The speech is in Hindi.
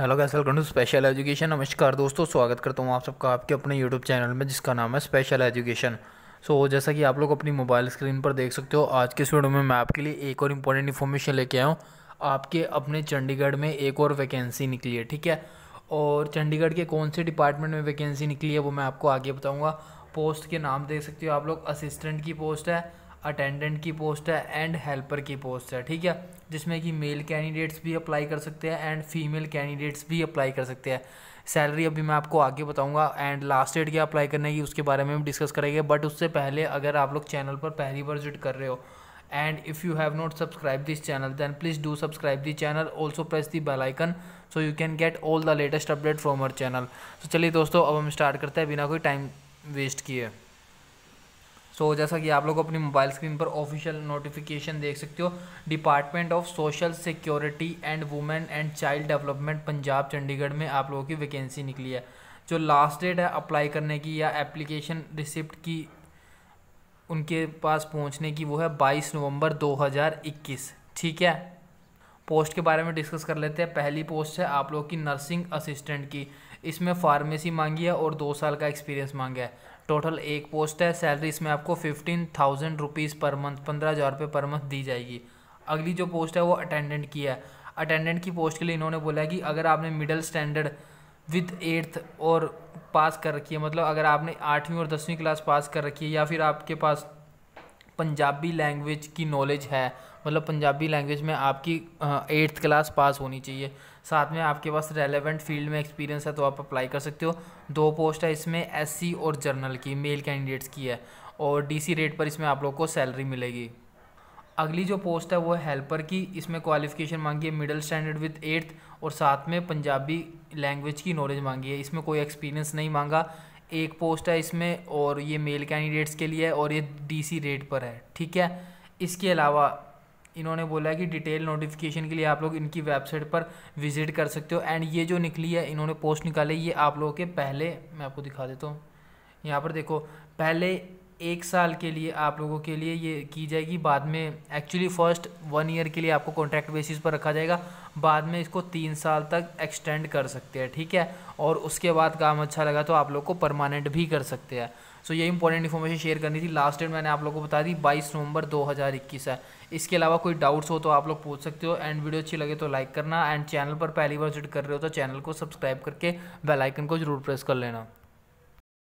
hello guys welcome to special education नमस्कार दोस्तों स्वागत करता हूँ आप सबका आपके अपने यूट्यूब चैनल में जिसका नाम है स्पेशल एजुकेशन सो so, जैसा कि आप लोग अपनी मोबाइल स्क्रीन पर देख सकते हो आज के इस वीडियो में मैं आपके लिए एक और इम्पोर्टेंट इन्फॉर्मेशन लेके आया हूँ आपके अपने चंडीगढ़ में एक और वैकेंसी निकली है ठीक है और चंडीगढ़ के कौन से डिपार्टमेंट में वैकेंसी निकली है वो मैं आपको आगे बताऊँगा पोस्ट के नाम देख सकते हो आप लोग असिस्टेंट की पोस्ट है अटेंडेंट की पोस्ट है एंड हेल्पर की पोस्ट है ठीक है जिसमें कि मेल कैंडिडेट्स भी अप्लाई कर सकते हैं एंड फीमेल कैंडिडेट्स भी अप्लाई कर सकते हैं सैलरी अभी मैं आपको आगे बताऊंगा एंड लास्ट डेट क्या अप्लाई करने की उसके बारे में भी डिस्कस करेंगे बट उससे पहले अगर आप लोग चैनल पर पहली बार विजिट कर रहे हो and if you have not subscribe this channel then please do subscribe this channel also press the bell icon so you can get all the latest update from our channel तो चलिए दोस्तों अब हम स्टार्ट करते हैं बिना कोई टाइम वेस्ट किए सो so, जैसा कि आप लोग अपनी मोबाइल स्क्रीन पर ऑफिशियल नोटिफिकेशन देख सकते हो department of social security and women and child development Punjab Chandigarh में आप लोगों की वैकेंसी निकली है जो लास्ट डेट है अप्लाई करने की या एप्लीकेशन रिसिप्ट की उनके पास पहुंचने की वो है 22 नवंबर 2021 ठीक है पोस्ट के बारे में डिस्कस कर लेते हैं पहली पोस्ट है आप लोग की नर्सिंग असिस्टेंट की इसमें फार्मेसी मांगी है और दो साल का एक्सपीरियंस मांगा है टोटल एक पोस्ट है सैलरी इसमें आपको fifteen thousand rupees per month पंद्रह हज़ार रुपये पर मंथ दी जाएगी अगली जो पोस्ट है वो अटेंडेंट की है अटेंडेंट की पोस्ट के लिए इन्होंने बोला है कि अगर आपने मिडल स्टैंडर्ड विथ एट्थ और पास कर रखी है मतलब अगर आपने आठवीं और दसवीं क्लास पास कर रखी है या फिर आपके पास पंजाबी लैंग्वेज की नॉलेज है मतलब पंजाबी लैंग्वेज में आपकी एट्थ क्लास पास होनी चाहिए साथ में आपके पास रेलेवेंट फील्ड में एक्सपीरियंस है तो आप अप्लाई कर सकते हो दो पोस्ट है इसमें एस और जर्नल की मेल कैंडिडेट्स की है और डी रेट पर इसमें आप लोग को सैलरी मिलेगी अगली जो पोस्ट है वो हेल्पर की इसमें क्वालिफिकेशन मांगी है मिडिल स्टैंडर्ड विद एट्थ और साथ में पंजाबी लैंग्वेज की नॉलेज मांगी है इसमें कोई एक्सपीरियंस नहीं मांगा एक पोस्ट है इसमें और ये मेल कैंडिडेट्स के लिए है और ये डीसी रेट पर है ठीक है इसके अलावा इन्होंने बोला है कि डिटेल नोटिफिकेशन के लिए आप लोग इनकी वेबसाइट पर विजिट कर सकते हो एंड ये जो निकली है इन्होंने पोस्ट निकाली ये आप लोगों के पहले मैं आपको दिखा देता हूँ यहाँ पर देखो पहले एक साल के लिए आप लोगों के लिए ये की जाएगी बाद में एक्चुअली फ़र्स्ट वन ईयर के लिए आपको कॉन्ट्रैक्ट बेसिस पर रखा जाएगा बाद में इसको तीन साल तक एक्सटेंड कर सकते हैं ठीक है और उसके बाद काम अच्छा लगा तो आप लोग को परमानेंट भी कर सकते हैं सो so, ये इंपॉर्टेंट इन्फॉर्मेशन शेयर करनी थी लास्ट डेट मैंने आप लोग को बता दी 22 नवंबर 2021 है इसके अलावा कोई डाउट्स हो तो आप लोग पूछ सकते हो एंड वीडियो अच्छी लगे तो लाइक करना एंड चैनल पर पहली बार विजिट कर रहे हो तो चैनल को सब्सक्राइब करके बेल आइकन को जरूर प्रेस कर लेना